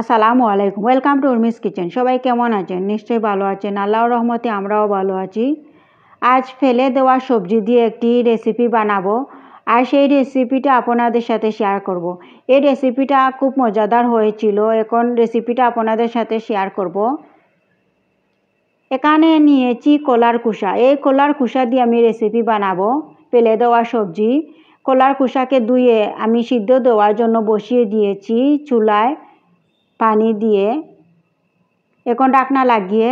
আসসালামু আলাইকুম welcome to Urmi's kitchen সবাই কেমন আছেন নিশ্চয়ই ভালো আছেন আল্লাহ রহমতে আমরাও ভালো আছি আজ ফেলে দেওয়া সবজি দিয়ে একটি রেসিপি বানাবো আর সেই রেসিপিটা আপনাদের সাথে শেয়ার করব। এই রেসিপিটা খুব মজাদার হয়েছিল এখন রেসিপিটা আপনাদের সাথে শেয়ার করব। এখানে নিয়েছি কলার কুষা এই কলার কুষা দিয়ে আমি রেসিপি বানাবো ফেলে দেওয়া সবজি কলার কুষাকে ধুয়ে আমি সিদ্ধ দেওয়ার জন্য বসিয়ে দিয়েছি চুলায় পানি দিয়ে এখন ডাকনা লাগিয়ে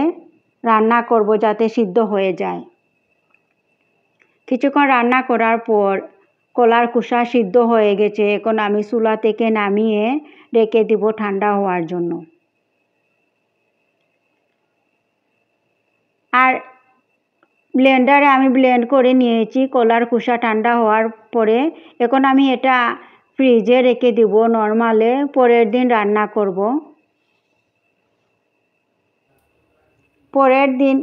রান্না করব যাতে সিদ্ধ হয়ে যায় কিছুক্ষণ রান্না করার পর কলার খোসা সিদ্ধ হয়ে গেছে এখন আমি চুলা থেকে নামিয়ে রেখে দিব ঠান্ডা হওয়ার জন্য আর ব্লেন্ডারে আমি ব্লেন্ড করে নিয়েছি কলার খোসা ঠান্ডা হওয়ার পরে এখন আমি এটা ফ্রিজে রেখে দিব নর্মালে পরের দিন রান্না করব পরের দিন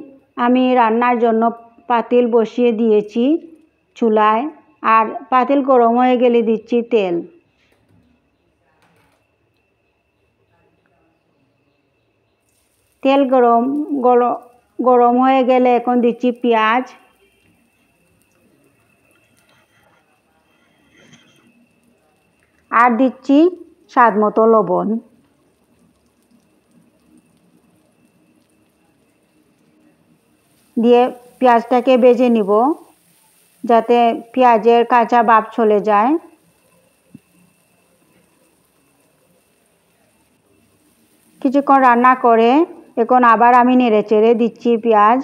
আমি রান্নার জন্য পাতিল বসিয়ে দিয়েছি চুলায় আর পাতিল গরম হয়ে গেলে দিচ্ছি তেল তেল গরম গরম হয়ে গেলে এখন দিচ্ছি পেঁয়াজ আর দিচ্ছি স্বাদ মতো লবণ দিয়ে পেঁয়াজটাকে বেজে নিব যাতে পেঁয়াজের কাঁচা বাপ চলে যায় কিছুক্ষণ রান্না করে এখন আবার আমি নেড়ে চেড়ে দিচ্ছি পেঁয়াজ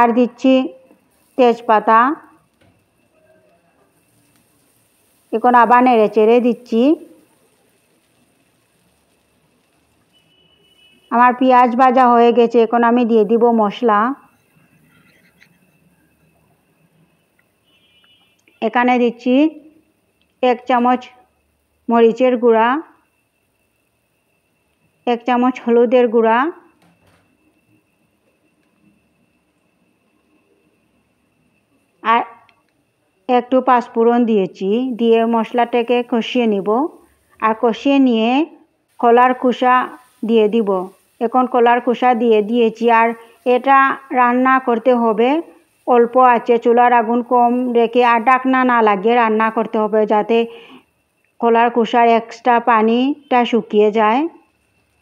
আর দিচ্ছি তেজপাতা এখন আবার নেড়ে চেড়ে দিচ্ছি আমার পেঁয়াজ ভাজা হয়ে গেছে এখন আমি দিয়ে দিব মশলা এখানে দিচ্ছি এক চামচ মরিচের গুঁড়া এক চামচ হলুদের গুঁড়া আর একটু পাঁচপুরন দিয়েছি দিয়ে মশলাটাকে কষিয়ে নিব আর কষিয়ে নিয়ে কলার খোসা দিয়ে দিব এখন কলার খোসা দিয়ে দিয়েছি আর এটা রান্না করতে হবে অল্প আছে চুলার আগুন কম রেখে আর ডাকনা না লাগিয়ে রান্না করতে হবে যাতে কলার খোসার এক্সট্রা পানিটা শুকিয়ে যায়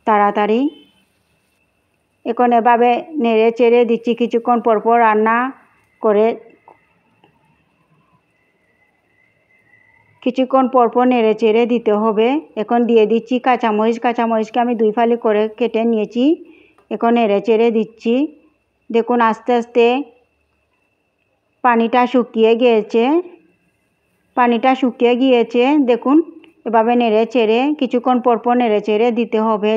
তাড়াতাড়ি এখন এভাবে নেড়ে চেড়ে দিচ্ছি কিছুক্ষণ পরপর রান্না করে কিছুক্ষণ পরপর নেড়ে চেড়ে দিতে হবে এখন দিয়ে দিচ্ছি কাঁচামরিচ কাঁচামরিচকে আমি দুই ফালি করে কেটে নিয়েছি এখন নেড়ে চেড়ে দিচ্ছি দেখুন আস্তে আস্তে পানিটা শুকিয়ে গিয়েছে পানিটা শুকিয়ে গিয়েছে দেখুন এভাবে নেড়ে চেড়ে কিছুক্ষণ পরপর নেড়ে চেড়ে দিতে হবে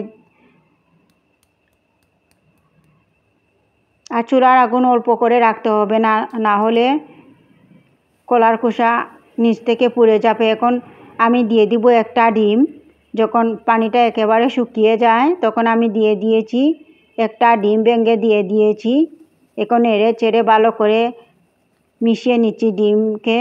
আর চুলার আগুন অল্প করে রাখতে হবে না না হলে কলার খোসা নিচ থেকে পুড়ে যাবে এখন আমি দিয়ে দিব একটা ডিম যখন পানিটা একেবারে শুকিয়ে যায় তখন আমি দিয়ে দিয়েছি একটা ডিম ভেঙে দিয়ে দিয়েছি এখন এড়ে চেড়ে ভালো করে মিশিয়ে নিচ্ছি ডিমকে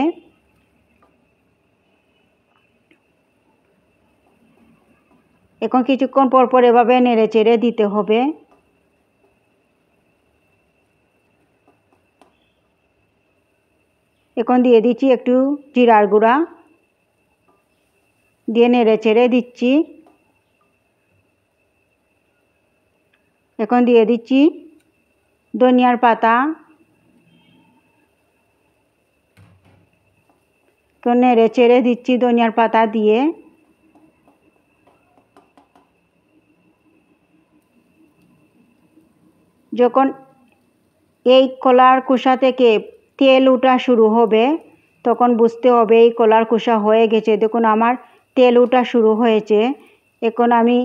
এখন কিছুক্ষণ পর পর এভাবে নেড়ে চেড়ে দিতে হবে এখন দিয়ে দিচ্ছি একটু জিরার গুঁড়া দিয়ে নেড়ে চেড়ে দিচ্ছি এখন দিয়ে দিচ্ছি ধনিয়ার পাতা তো নেড়ে চেড়ে দিচ্ছি ধনিয়ার পাতা দিয়ে যখন এই কলার কুষা থেকে তেল ওঠা শুরু হবে তখন বুঝতে হবে এই কলার খোসা হয়ে গেছে দেখুন আমার তেল ওঠা শুরু হয়েছে এখন আমি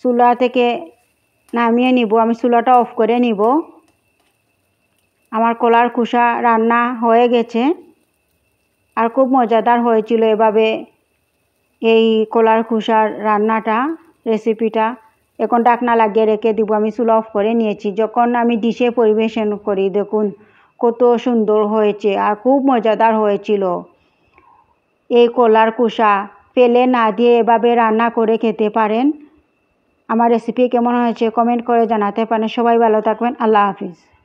চুলা থেকে নামিয়ে নিব আমি চুলাটা অফ করে নিব আমার কলার খোসা রান্না হয়ে গেছে আর খুব মজাদার হয়েছিল এভাবে এই কলার খোসার রান্নাটা রেসিপিটা এখন ডাকনা লাগিয়ে রেখে দিব আমি চুলা অফ করে নিয়েছি যখন আমি ডিশে পরিবেশন করি দেখুন কত সুন্দর হয়েছে আর খুব মজাদার হয়েছিল এই কলার কুষা ফেলে না দিয়ে এভাবে রান্না করে খেতে পারেন আমার রেসিপি কেমন হয়েছে কমেন্ট করে জানাতে পারেন সবাই ভালো থাকবেন আল্লাহ হাফিজ